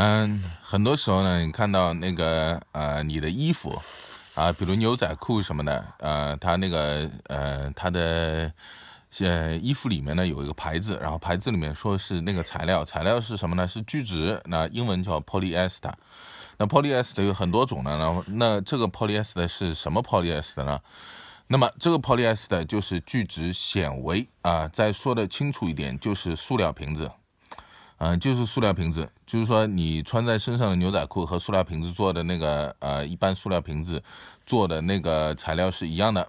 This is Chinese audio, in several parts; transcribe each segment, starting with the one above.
嗯，很多时候呢，你看到那个呃，你的衣服啊，比如牛仔裤什么的，呃，它那个呃，它的呃衣服里面呢有一个牌子，然后牌子里面说是那个材料，材料是什么呢？是聚酯，那英文叫 polyester。那 polyester 有很多种呢，然后那这个 polyester 是什么 polyester 呢？那么这个 polyester 就是聚酯纤维啊。再说的清楚一点，就是塑料瓶子。嗯，就是塑料瓶子，就是说你穿在身上的牛仔裤和塑料瓶子做的那个，呃，一般塑料瓶子做的那个材料是一样的。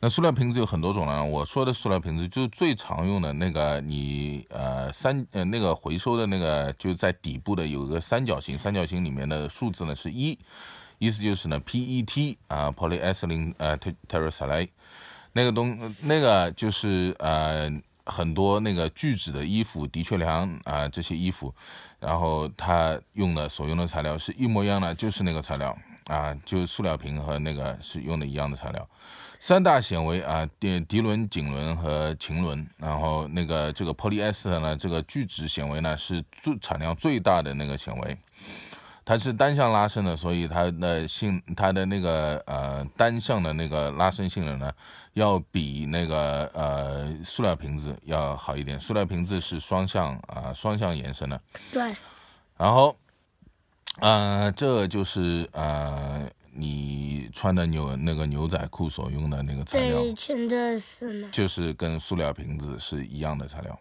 那塑料瓶子有很多种了，我说的塑料瓶子就是最常用的那个，你呃三呃那个回收的那个就在底部的有一个三角形，三角形里面的数字呢是一，意思就是呢 PET 啊，polyethylene 呃，teresil，那个东那个就是呃。很多那个聚酯的衣服的确良啊，这些衣服，然后他用的所用的材料是一模一样的，就是那个材料啊，就塑料瓶和那个是用的一样的材料。三大纤维啊，迪涤纶、锦纶和晴纶，然后那个这个 polyester 呢，这个聚酯纤维呢是最产量最大的那个纤维。它是单向拉伸的，所以它的性，它的那个呃单向的那个拉伸性能呢，要比那个呃塑料瓶子要好一点。塑料瓶子是双向啊，双向延伸的。对。然后，啊，这就是呃你穿的牛那个牛仔裤所用的那个材料。对，是。就是跟塑料瓶子是一样的材料。